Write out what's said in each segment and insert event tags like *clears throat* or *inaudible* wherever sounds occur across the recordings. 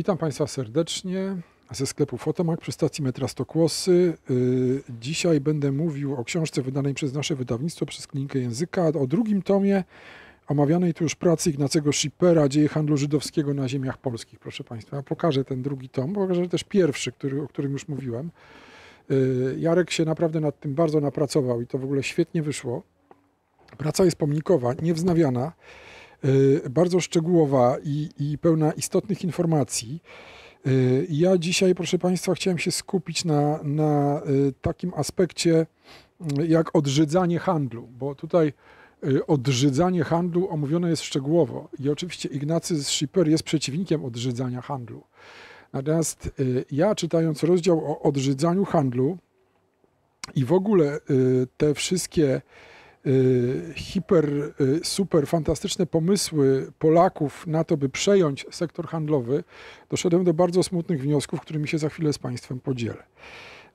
Witam Państwa serdecznie ze sklepu Fotomak przy stacji metra Stokłosy. Y, dzisiaj będę mówił o książce wydanej przez nasze wydawnictwo, przez Klinikę Języka, o drugim tomie omawianej tu już pracy Ignacego Schippera, Dzieje handlu żydowskiego na ziemiach polskich. Proszę Państwa, ja pokażę ten drugi tom, pokażę też pierwszy, który, o którym już mówiłem. Y, Jarek się naprawdę nad tym bardzo napracował i to w ogóle świetnie wyszło. Praca jest pomnikowa, niewznawiana. Y, bardzo szczegółowa i, i pełna istotnych informacji. Y, ja dzisiaj, proszę Państwa, chciałem się skupić na, na y, takim aspekcie jak odrzydzanie handlu, bo tutaj odrzydzanie handlu omówione jest szczegółowo i oczywiście Ignacy Schipper jest przeciwnikiem odrzydzania handlu. Natomiast ja czytając rozdział o odrzydzaniu handlu i w ogóle te wszystkie Y, hiper, y, super fantastyczne pomysły Polaków na to, by przejąć sektor handlowy, doszedłem do bardzo smutnych wniosków, którymi się za chwilę z Państwem podzielę.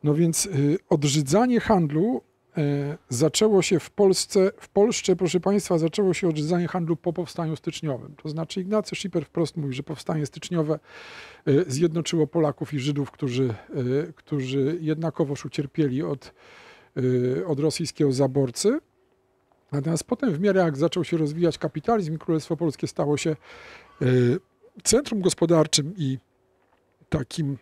No więc y, odrzydzanie handlu zaczęło się w Polsce, w Polsce, proszę Państwa, zaczęło się odrzydzanie handlu po powstaniu styczniowym. To znaczy Ignacy Schipper wprost mówi, że powstanie styczniowe zjednoczyło Polaków i Żydów, którzy, którzy jednakowoż ucierpieli od, od rosyjskiego zaborcy. Natomiast potem w miarę jak zaczął się rozwijać kapitalizm, Królestwo Polskie stało się e, centrum gospodarczym i takim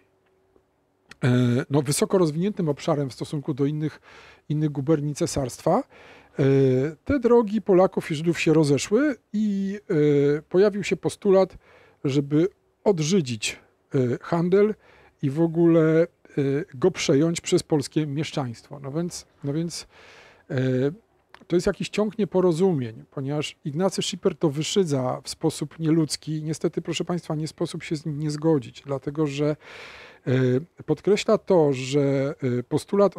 e, no, wysoko rozwiniętym obszarem w stosunku do innych, innych guberni cesarstwa. E, te drogi Polaków i Żydów się rozeszły i pojawił się postulat, żeby odżydzić handel i w ogóle go przejąć przez polskie mieszczaństwo. No więc, no więc to jest jakiś ciąg nieporozumień, ponieważ Ignacy Schipper to wyszydza w sposób nieludzki. Niestety, proszę Państwa, nie sposób się z nim nie zgodzić, dlatego że e, podkreśla to, że e, postulat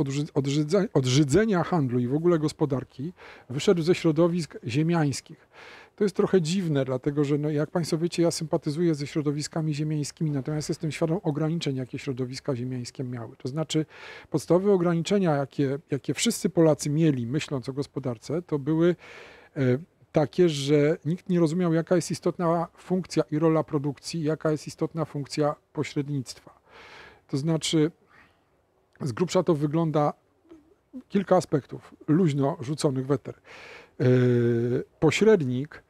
odrzydzenia handlu i w ogóle gospodarki wyszedł ze środowisk ziemiańskich. To jest trochę dziwne, dlatego że no, jak Państwo wiecie, ja sympatyzuję ze środowiskami ziemiańskimi, natomiast jestem świadom ograniczeń, jakie środowiska ziemiańskie miały. To znaczy podstawowe ograniczenia, jakie, jakie wszyscy Polacy mieli, myśląc o gospodarce, to były e, takie, że nikt nie rozumiał, jaka jest istotna funkcja i rola produkcji, jaka jest istotna funkcja pośrednictwa. To znaczy, z grubsza to wygląda kilka aspektów luźno rzuconych weter. E, pośrednik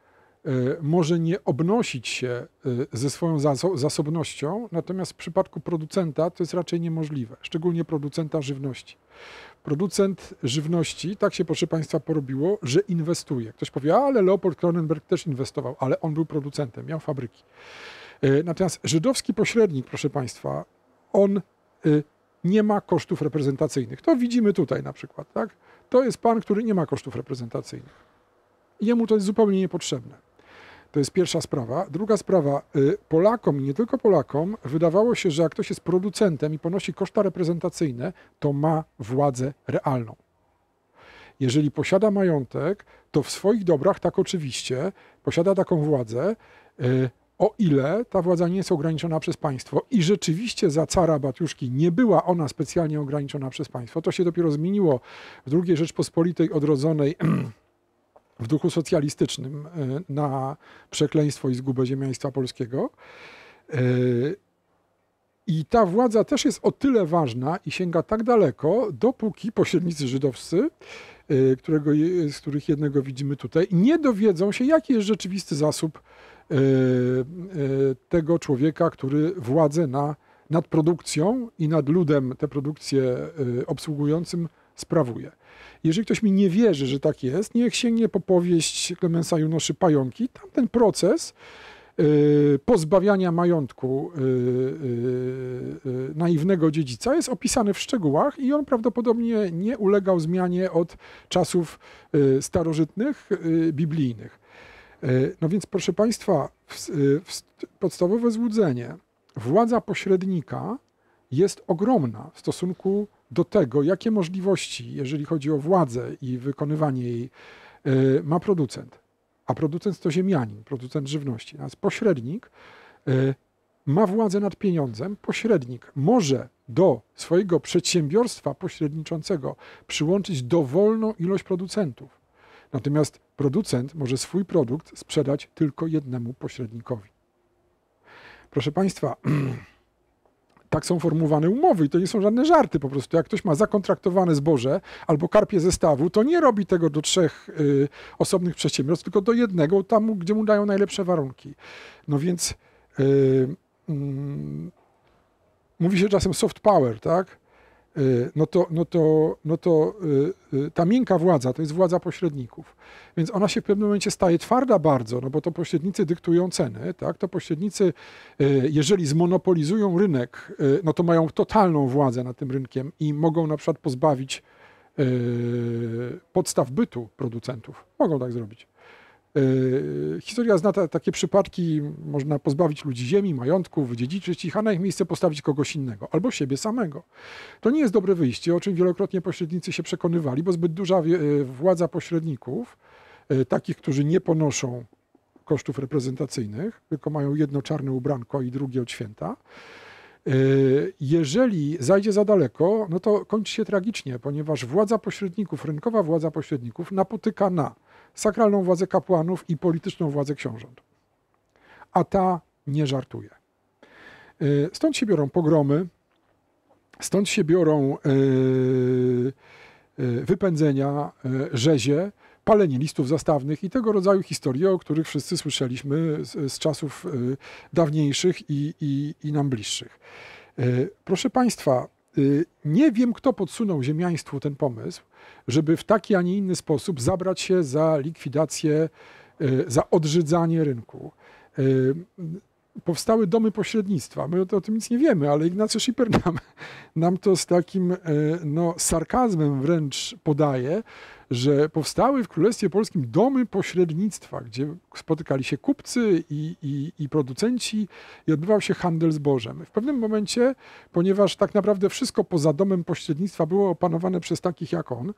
E, może nie obnosić się e, ze swoją zasobnością, natomiast w przypadku producenta to jest raczej niemożliwe, szczególnie producenta żywności. Producent żywności, tak się proszę Państwa porobiło, że inwestuje. Ktoś powie, ale Leopold Kronenberg też inwestował, ale on był producentem, miał fabryki. E, natomiast żydowski pośrednik, proszę Państwa, on nie ma kosztów reprezentacyjnych. To widzimy tutaj na przykład, tak? To jest pan, który nie ma kosztów reprezentacyjnych. Jemu to jest zupełnie niepotrzebne. To jest pierwsza sprawa. Druga sprawa, y, Polakom, nie tylko Polakom, wydawało się, że jak ktoś jest producentem i ponosi koszta reprezentacyjne, to ma władzę realną. Jeżeli posiada majątek, to w swoich dobrach tak oczywiście posiada taką władzę, y, o ile ta władza nie jest ograniczona przez państwo i rzeczywiście za cara Batiuszki nie była ona specjalnie ograniczona przez państwo. To się dopiero zmieniło w II Rzeczpospolitej odrodzonej *clears throat* w duchu socjalistycznym e, na przekleństwo i zgubę ziemiaństwa polskiego. E, I ta władza też jest o tyle ważna i sięga tak daleko, dopóki pośrednicy żydowscy, e, którego, z których jednego widzimy tutaj, nie dowiedzą się, jaki jest rzeczywisty zasób tego człowieka, który władzę na, nad produkcją i nad ludem tę produkcję obsługującym sprawuje. Jeżeli ktoś mi nie wierzy, że tak jest, niech sięgnie po powieść Clemensa Junoszy Pająki. Tam ten proces yy, pozbawiania majątku yy, yy, naiwnego dziedzica jest opisany w szczegółach i on prawdopodobnie nie ulegał zmianie od czasów y, starożytnych, y, biblijnych. Y, no więc proszę Państwa, w, w podstawowe złudzenie, władza pośrednika jest ogromna w stosunku do tego, jakie możliwości, jeżeli chodzi o władzę i wykonywanie jej, e, ma producent. A producent to ziemianin, producent żywności. Natomiast pośrednik e, ma władzę nad pieniądzem. Pośrednik może do swojego przedsiębiorstwa pośredniczącego przyłączyć dowolną ilość producentów. Natomiast producent może swój produkt sprzedać tylko jednemu pośrednikowi. Proszę Państwa, *clears throat* tak są formułowane umowy i to nie są żadne żarty po prostu. Jak ktoś ma zakontraktowane zboże albo karpie zestawu, to nie robi tego do trzech y, osobnych przedsiębiorstw, tylko do jednego, tam gdzie mu dają najlepsze warunki. No więc y, y, mówi się czasem soft power, tak? Y, no to, no to, no to y, y, ta miękka władza to jest władza pośredników. Więc ona się w pewnym momencie staje twarda bardzo, no bo to pośrednicy dyktują ceny, tak? To pośrednicy, jeżeli zmonopolizują rynek, no to mają totalną władzę nad tym rynkiem i mogą na przykład pozbawić podstaw bytu producentów. Mogą tak zrobić. Yy, historia zna takie przypadki, można pozbawić ludzi ziemi, majątków, wydziedziczyć ich, a na ich miejsce postawić kogoś innego albo siebie samego. To nie jest dobre wyjście, o czym wielokrotnie pośrednicy się przekonywali, bo zbyt duża yy, władza pośredników, yy, takich, którzy nie ponoszą kosztów reprezentacyjnych, tylko mają jedno czarne ubranko i drugie od święta. Jeżeli zajdzie za daleko, no to kończy się tragicznie, ponieważ władza pośredników, rynkowa władza pośredników napotyka na sakralną władzę kapłanów i polityczną władzę książąt. A ta nie żartuje. Y, stąd się biorą pogromy, stąd się biorą y, y, wypędzenia, rzezie, palenie listów zastawnych i tego rodzaju historie, o których wszyscy słyszeliśmy z, z czasów dawniejszych i, i, i nam bliższych. Proszę Państwa, Y, nie wiem, kto podsunął ziemiaństwu ten pomysł, żeby w taki, a nie inny sposób zabrać się za likwidację, y, za odrzydzanie rynku. Y, powstały domy pośrednictwa. My o tym nic nie wiemy, ale Ignacy Schipper nam, nam to z takim e, no, sarkazmem wręcz podaje, że powstały w Królestwie Polskim domy pośrednictwa, gdzie spotykali się kupcy i, i, i producenci i odbywał się handel zbożem. W pewnym momencie, ponieważ tak naprawdę wszystko poza domem pośrednictwa było opanowane przez takich jak on,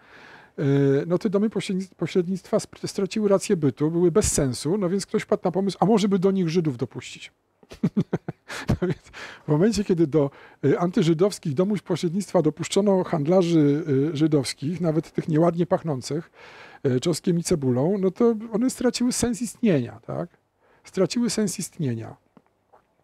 Y, no te domy pośrednictwa straciły rację bytu, były bez sensu, no więc ktoś padł na pomysł, a może by do nich Żydów dopuścić. *laughs* no więc w momencie, kiedy do y, antyżydowskich domów pośrednictwa dopuszczono handlarzy y, żydowskich, nawet tych nieładnie pachnących, czoskiem i cebulą, no to one straciły sens istnienia, tak? Straciły sens istnienia.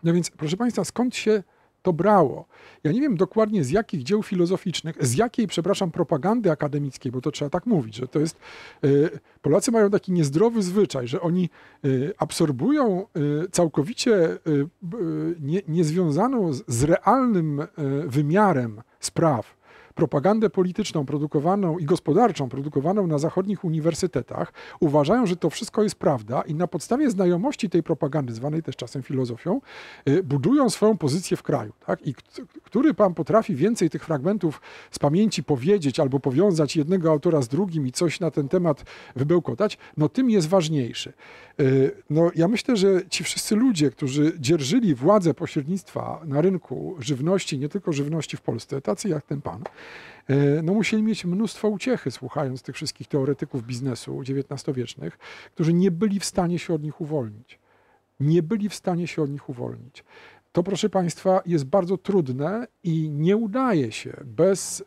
No więc, proszę Państwa, skąd się to brało. Ja nie wiem dokładnie z jakich dzieł filozoficznych, z jakiej, przepraszam, propagandy akademickiej, bo to trzeba tak mówić, że to jest. Y, Polacy mają taki niezdrowy zwyczaj, że oni y, absorbują y, całkowicie niezwiązaną z realnym wymiarem spraw propagandę polityczną produkowaną i gospodarczą produkowaną na zachodnich uniwersytetach, uważają, że to wszystko jest prawda i na podstawie znajomości tej propagandy, zwanej też czasem filozofią, y, budują swoją pozycję w kraju. Tak? I który pan potrafi więcej tych fragmentów z pamięci powiedzieć albo powiązać jednego autora z drugim i coś na ten temat wybełkotać, no tym jest ważniejszy. Y, no, ja myślę, że ci wszyscy ludzie, którzy dzierżyli władzę pośrednictwa na rynku żywności, nie tylko żywności w Polsce, tacy jak ten pan, E, no musieli mieć mnóstwo uciechy, słuchając tych wszystkich teoretyków biznesu XIX-wiecznych, którzy nie byli w stanie się od nich uwolnić. Nie byli w stanie się od nich uwolnić. To, proszę Państwa, jest bardzo trudne i nie udaje się bez e,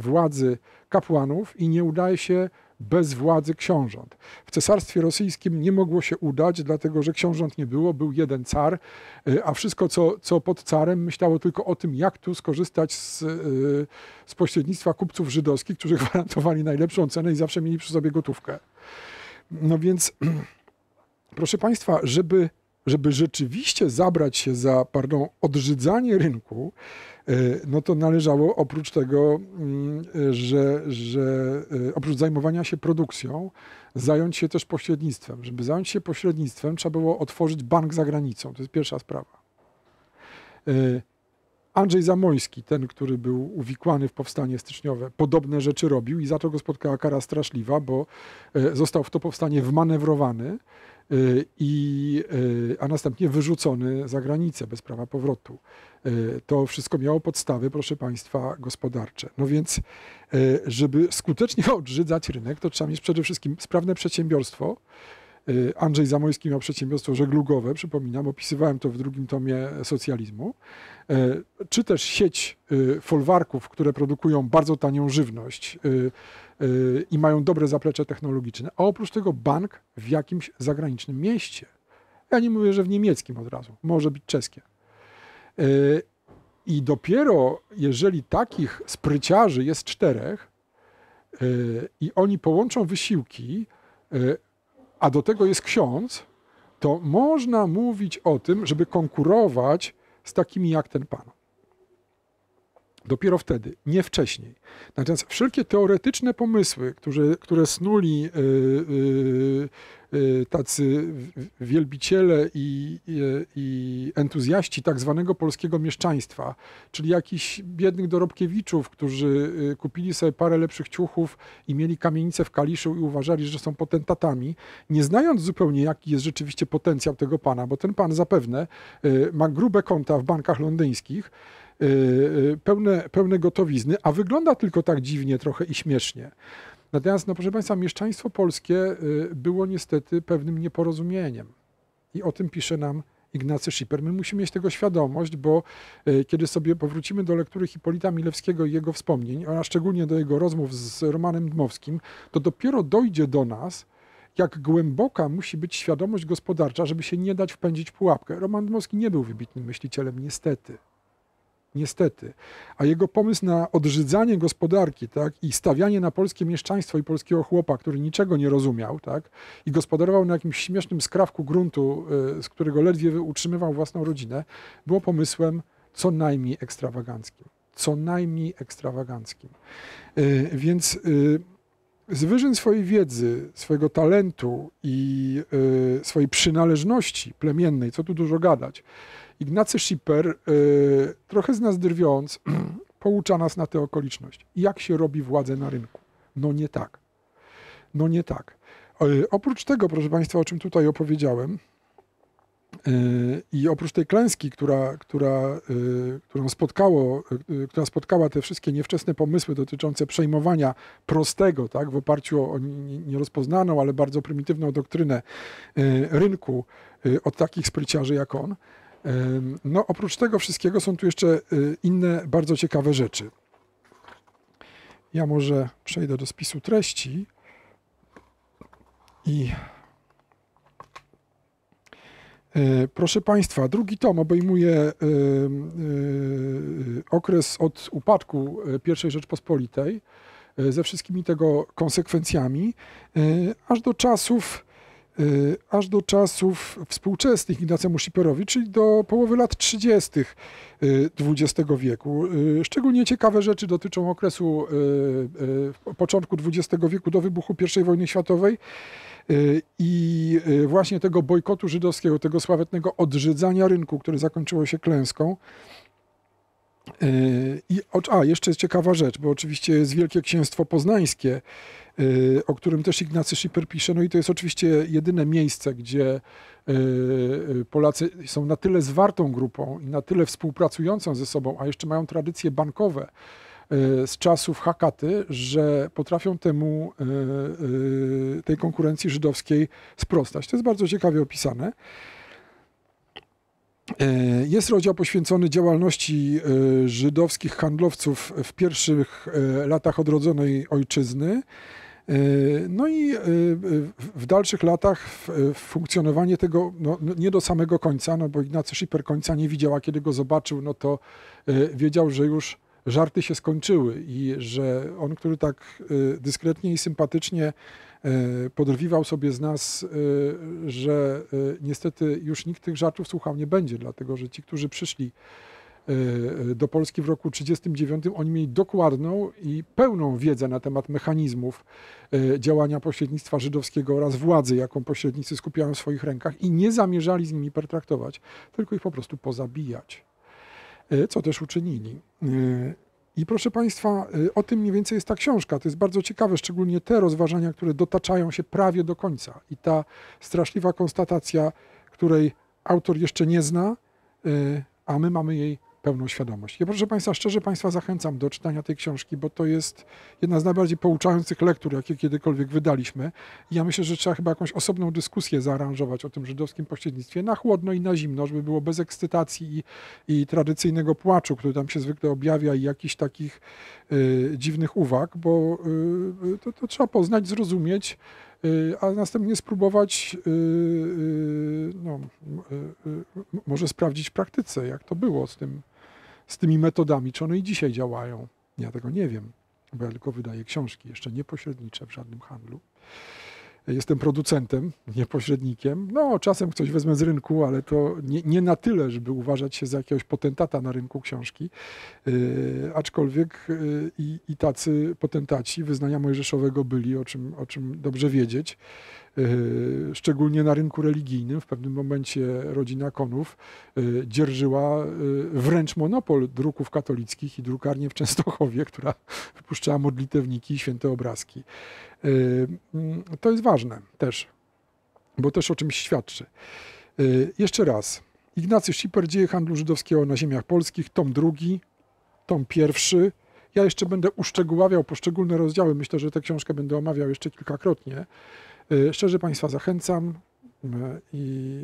władzy kapłanów i nie udaje się bez władzy książąt. W cesarstwie rosyjskim nie mogło się udać, dlatego że książąt nie było, był jeden car, y, a wszystko co, co pod carem myślało tylko o tym, jak tu skorzystać z, y, z pośrednictwa kupców żydowskich, którzy *laughs* gwarantowali najlepszą cenę i zawsze mieli przy sobie gotówkę. No więc, *clears throat* proszę Państwa, żeby żeby rzeczywiście zabrać się za, pardon, odżydzanie rynku, e, no to należało oprócz tego, mm, e, że, że e, oprócz zajmowania się produkcją, zająć się też pośrednictwem. Żeby zająć się pośrednictwem, trzeba było otworzyć bank za granicą. To jest pierwsza sprawa. Andrzej Zamoński, ten, który był uwikłany w powstanie styczniowe, podobne rzeczy robił i za to go spotkała kara straszliwa, bo został w to powstanie wmanewrowany. Y, i, y, a następnie wyrzucony za granicę bez prawa powrotu. Y, to wszystko miało podstawy, proszę Państwa, gospodarcze. No więc, żeby skutecznie *laughs* odrzydzać rynek, to trzeba mieć przede wszystkim sprawne przedsiębiorstwo, Y, Andrzej Zamojski miał przedsiębiorstwo żeglugowe, przypominam, opisywałem to w drugim tomie socjalizmu, y, czy też sieć y, folwarków, które produkują bardzo tanią żywność i mają dobre zaplecze technologiczne, a oprócz tego bank w jakimś zagranicznym mieście. Ja nie mówię, że w niemieckim od razu, może być czeskie. I dopiero jeżeli takich spryciarzy jest czterech i oni połączą wysiłki, a do tego jest ksiądz, to można mówić o tym, żeby konkurować z takimi jak ten pan. Dopiero wtedy, nie wcześniej. Natomiast wszelkie teoretyczne pomysły, które, które snuli y, y, y, tacy wielbiciele i, i, i entuzjaści tak zwanego polskiego mieszczaństwa, czyli jakichś biednych dorobkiewiczów, którzy kupili sobie parę lepszych ciuchów i mieli kamienice w Kaliszu i uważali, że są potentatami, nie znając zupełnie jaki jest rzeczywiście potencjał tego pana, bo ten pan zapewne ma grube konta w bankach londyńskich, Y, y, pełne, pełne gotowizny, a wygląda tylko tak dziwnie trochę i śmiesznie. Natomiast, no proszę Państwa, mieszczaństwo polskie y, było niestety pewnym nieporozumieniem. I o tym pisze nam Ignacy Schipper. My musimy mieć tego świadomość, bo kiedy sobie powrócimy do lektury Hipolita Milewskiego i jego wspomnień, a szczególnie do jego rozmów z Romanem Dmowskim, to dopiero dojdzie do nas, jak głęboka musi być świadomość gospodarcza, żeby się nie dać wpędzić w pułapkę. Roman Dmowski nie był wybitnym myślicielem, niestety. Niestety. A jego pomysł na odrzydzanie gospodarki tak, i stawianie na polskie mieszczaństwo i polskiego chłopa, który niczego nie rozumiał tak, i gospodarował na jakimś śmiesznym skrawku gruntu, y, z którego ledwie utrzymywał własną rodzinę, było pomysłem co najmniej ekstrawaganckim. Co najmniej ekstrawaganckim. Y, więc y, z wyżyn swojej wiedzy, swojego talentu i y, swojej przynależności plemiennej, co tu dużo gadać, Ignacy Schipper, y, trochę z nas drwiąc, *clears throat* poucza nas na tę okoliczność. Jak się robi władzę na rynku? No nie tak. No nie tak. E, oprócz tego, proszę Państwa, o czym tutaj opowiedziałem, Y, I oprócz tej klęski, która, która, y, którą spotkało, y, która spotkała te wszystkie niewczesne pomysły dotyczące przejmowania prostego, tak, w oparciu o nierozpoznaną, ale bardzo prymitywną doktrynę rynku od takich spryciarzy jak on, no oprócz tego wszystkiego są tu jeszcze inne bardzo ciekawe rzeczy. Ja może przejdę do spisu treści i E, proszę Państwa, drugi tom obejmuje e, e, okres od upadku I Rzeczpospolitej ze wszystkimi tego konsekwencjami, aż do czasów, aż do czasów współczesnych Ignacemu Sziperowi, czyli do połowy lat 30. XX wieku. Szczególnie ciekawe rzeczy dotyczą okresu początku XX wieku do wybuchu I wojny światowej. Y, I y, właśnie tego bojkotu żydowskiego, tego sławetnego odrzydzania rynku, które zakończyło się klęską, y, i, a, jeszcze jest ciekawa rzecz, bo oczywiście jest Wielkie Księstwo Poznańskie, o którym też Ignacy Schipper pisze. No i to jest oczywiście jedyne miejsce, gdzie Polacy są na tyle zwartą grupą i na tyle współpracującą ze sobą, a jeszcze mają tradycje bankowe, E, z czasów Hakaty, że potrafią temu, e, e, tej konkurencji żydowskiej sprostać. To jest bardzo ciekawie opisane. Jest rozdział poświęcony działalności żydowskich handlowców w pierwszych latach odrodzonej ojczyzny. No i w dalszych latach funkcjonowanie tego no, no, nie do samego końca, no bo Ignacy Schiper końca nie widział, a kiedy go zobaczył, no to wiedział, że już żarty się skończyły i że on, który tak y, dyskretnie i sympatycznie y, podrwiwał sobie z nas, y, że niestety już nikt tych żartów słuchał nie będzie, dlatego że ci, którzy przyszli do Polski w roku 1939, oni mieli dokładną i pełną wiedzę na temat mechanizmów działania pośrednictwa żydowskiego oraz władzy, jaką pośrednicy skupiają w swoich rękach i nie zamierzali z nimi pertraktować, tylko ich po prostu pozabijać. E, co też uczynili. E, I proszę Państwa, e, o tym mniej więcej jest ta książka. To jest bardzo ciekawe, szczególnie te rozważania, które dotaczają się prawie do końca. I ta straszliwa konstatacja, której autor jeszcze nie zna, a my mamy jej pełną świadomość. Ja proszę Państwa, szczerze Państwa zachęcam do czytania tej książki, bo to jest jedna z najbardziej pouczających lektur, jakie kiedykolwiek wydaliśmy. I ja myślę, że trzeba chyba jakąś osobną dyskusję zaaranżować o tym żydowskim pośrednictwie na chłodno i na zimno, żeby było bez ekscytacji i, i tradycyjnego płaczu, który tam się zwykle objawia i jakichś takich y, dziwnych uwag, bo y, y to, to trzeba poznać, zrozumieć y, a następnie spróbować, y, no, może sprawdzić w praktyce, jak to było z tym z tymi metodami, czy one i dzisiaj działają. Ja tego nie wiem, bo ja tylko wydaję książki, jeszcze nie pośredniczę w żadnym handlu jestem producentem, nie pośrednikiem. No, czasem coś wezmę z rynku, ale to nie, nie na tyle, żeby uważać się za jakiegoś potentata na rynku książki. E, aczkolwiek e, i, i tacy potentaci wyznania mojżeszowego byli, o czym, o czym dobrze wiedzieć. E, szczególnie na rynku religijnym, w pewnym momencie rodzina Konów dzierżyła wręcz monopol druków katolickich i drukarnię w Częstochowie, która *laughs* wypuszczała modlitewniki i święte obrazki. To jest ważne też, bo też o czymś świadczy. Y, jeszcze raz. Ignacy Schipper, Dzieje handlu żydowskiego na ziemiach polskich, tom drugi, tom pierwszy. Ja jeszcze będę uszczegóławiał poszczególne rozdziały. Myślę, że tę książkę będę omawiał jeszcze kilkakrotnie. Y, szczerze Państwa zachęcam y, i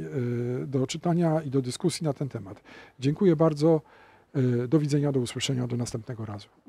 do czytania i do dyskusji na ten temat. Dziękuję bardzo. Do widzenia, do usłyszenia, do następnego razu.